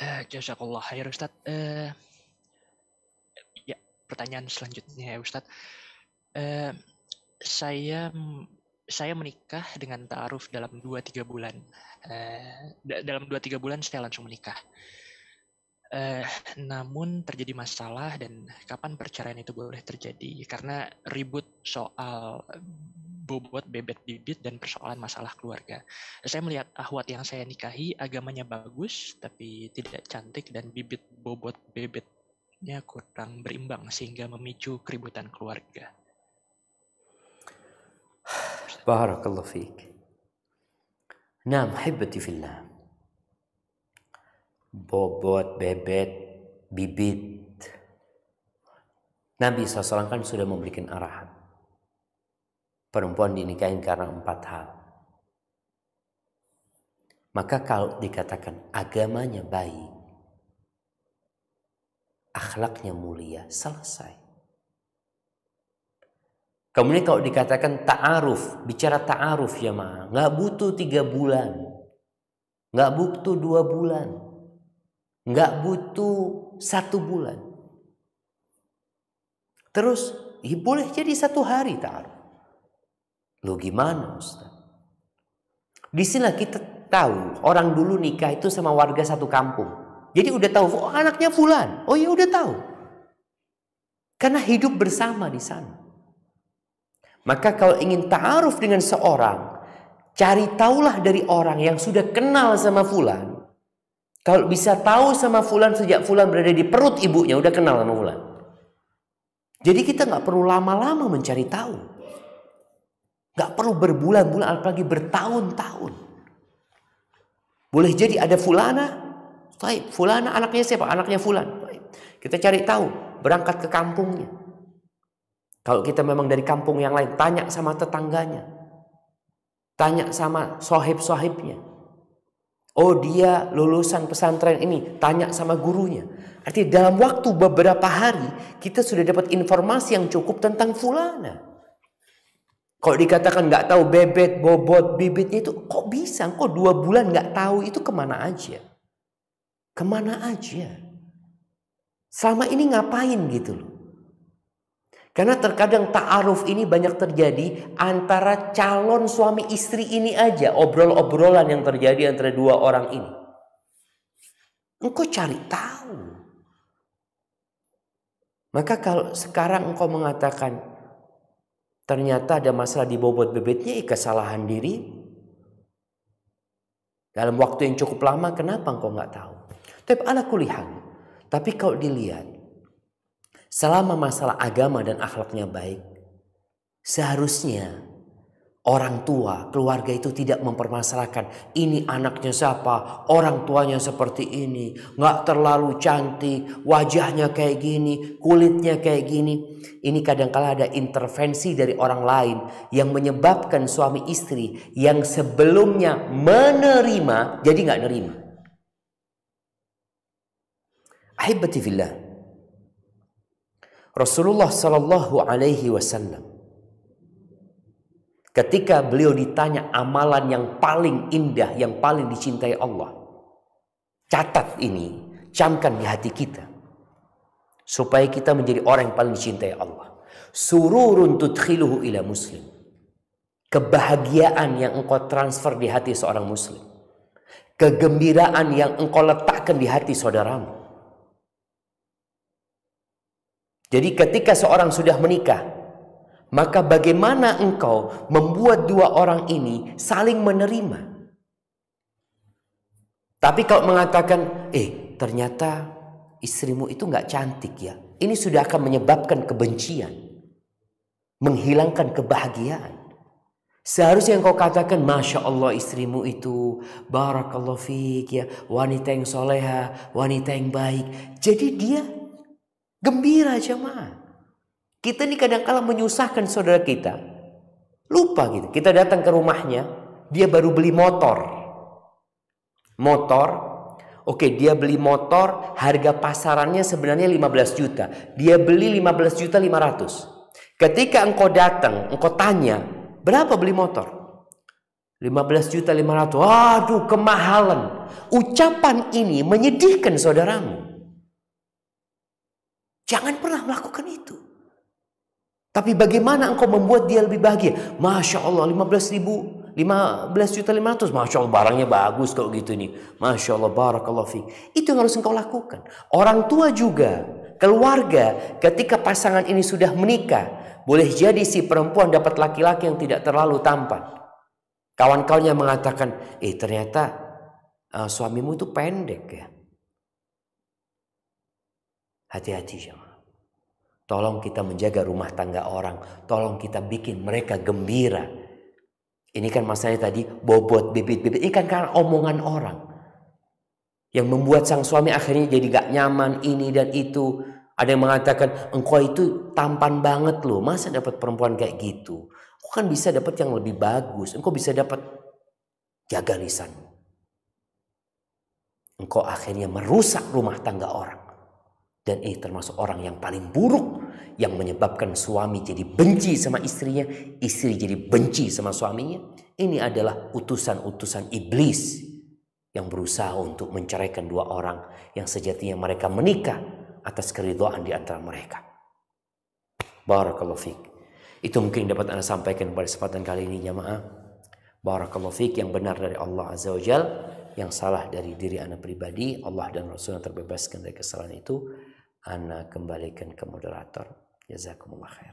Eh, jazakallah khair Ustaz. Uh, eh, ya, pertanyaan selanjutnya ya Ustaz. Uh, eh, saya saya menikah dengan taaruf dalam 2-3 bulan. Uh, dalam 2-3 bulan saya langsung menikah. Uh, namun terjadi masalah dan kapan perceraian itu boleh terjadi karena ribut soal bobot bebet bibit dan persoalan masalah keluarga. Saya melihat ahwat yang saya nikahi agamanya bagus tapi tidak cantik dan bibit bobot bebetnya kurang berimbang sehingga memicu keributan keluarga. Barakallahu fiik. Naam, hibati fillah. Bobot, bebet, bibit. Nabi SAW kan sudah memberikan arahan perempuan dinikahin karena empat hal. Maka kalau dikatakan agamanya baik, akhlaknya mulia, selesai. Kemudian kalau dikatakan ta'aruf, bicara ta'aruf ya ma, nggak butuh tiga bulan, nggak butuh dua bulan, nggak butuh satu bulan. Terus ya boleh jadi satu hari ta'aruf. Loh gimana Ustaz? Disinilah kita tahu orang dulu nikah itu sama warga satu kampung. Jadi udah tahu oh, anaknya fulan. Oh ya udah tahu. Karena hidup bersama di sana. Maka kalau ingin ta'aruf dengan seorang, cari taulah dari orang yang sudah kenal sama fulan. Kalau bisa tahu sama fulan sejak fulan berada di perut ibunya udah kenal sama fulan. Jadi kita nggak perlu lama-lama mencari tahu. Gak perlu berbulan-bulan, apalagi bertahun-tahun. Boleh jadi ada fulana, baik fulana anaknya siapa? Anaknya fulan. Baik. Kita cari tahu, berangkat ke kampungnya. Kalau kita memang dari kampung yang lain, tanya sama tetangganya. Tanya sama sohib-sohibnya. Oh dia lulusan pesantren ini, tanya sama gurunya. Artinya dalam waktu beberapa hari, kita sudah dapat informasi yang cukup tentang fulana. Kalau dikatakan nggak tahu bebet, bobot, bibitnya itu kok bisa? Kok dua bulan nggak tahu itu kemana aja? Kemana aja? Selama ini ngapain gitu loh? Karena terkadang ta'aruf ini banyak terjadi antara calon suami istri ini aja. Obrol-obrolan yang terjadi antara dua orang ini. Engkau cari tahu. Maka kalau sekarang engkau mengatakan, ternyata ada masalah di bobot bebetnya, ya kesalahan diri. Dalam waktu yang cukup lama, kenapa engkau nggak tahu? Tapi ala kulihan. Tapi kau dilihat, selama masalah agama dan akhlaknya baik, seharusnya Orang tua, keluarga itu tidak mempermasalahkan. Ini anaknya siapa? Orang tuanya seperti ini. Nggak terlalu cantik. Wajahnya kayak gini. Kulitnya kayak gini. Ini kadangkala ada intervensi dari orang lain. Yang menyebabkan suami istri yang sebelumnya menerima. Jadi nggak nerima. Ahibbati Rasulullah Sallallahu Alaihi Wasallam Ketika beliau ditanya amalan yang paling indah, yang paling dicintai Allah. Catat ini, camkan di hati kita. Supaya kita menjadi orang yang paling dicintai Allah. Suruh Sururun khiluhu ila muslim. Kebahagiaan yang engkau transfer di hati seorang muslim. Kegembiraan yang engkau letakkan di hati saudaramu. Jadi ketika seorang sudah menikah, maka bagaimana engkau membuat dua orang ini saling menerima? Tapi kalau mengatakan, eh ternyata istrimu itu nggak cantik ya. Ini sudah akan menyebabkan kebencian. Menghilangkan kebahagiaan. Seharusnya engkau katakan Masya Allah istrimu itu Barakallah fiqh ya Wanita yang soleha, wanita yang baik Jadi dia gembira jemaah kita ini kadang-kala menyusahkan saudara kita. Lupa gitu. Kita datang ke rumahnya, dia baru beli motor. Motor, oke okay, dia beli motor, harga pasarannya sebenarnya 15 juta. Dia beli 15 juta 500. Ketika engkau datang, engkau tanya, berapa beli motor? 15 juta 500. Waduh, kemahalan. Ucapan ini menyedihkan saudaramu. Jangan pernah melakukan itu. Tapi bagaimana engkau membuat dia lebih bahagia? Masya Allah 15 ribu 15 juta 500 Masya Allah barangnya bagus kalau gitu nih Masya Allah barakallah fi Itu yang harus engkau lakukan Orang tua juga Keluarga ketika pasangan ini sudah menikah Boleh jadi si perempuan dapat laki-laki yang tidak terlalu tampan Kawan-kawannya mengatakan Eh ternyata uh, suamimu itu pendek ya Hati-hati -hati, Tolong kita menjaga rumah tangga orang. Tolong kita bikin mereka gembira. Ini kan masanya tadi bobot bibit-bibit. Ini kan karena omongan orang. Yang membuat sang suami akhirnya jadi gak nyaman ini dan itu. Ada yang mengatakan engkau itu tampan banget loh. Masa dapat perempuan kayak gitu? Kau kan bisa dapat yang lebih bagus. Engkau bisa dapat jaga lisan. Engkau akhirnya merusak rumah tangga orang. Dan ini termasuk orang yang paling buruk yang menyebabkan suami jadi benci sama istrinya, istri jadi benci sama suaminya. Ini adalah utusan-utusan iblis yang berusaha untuk menceraikan dua orang yang sejatinya mereka menikah atas keridhaan di antara mereka. Barakallahu fiqh. Itu mungkin dapat Anda sampaikan pada kesempatan kali ini jamaah. Barakallahu fiqh yang benar dari Allah Azza wa Jal, yang salah dari diri Anda pribadi, Allah dan yang terbebaskan dari kesalahan itu. Ana kembalikan ke moderator. Jazakumullah khair.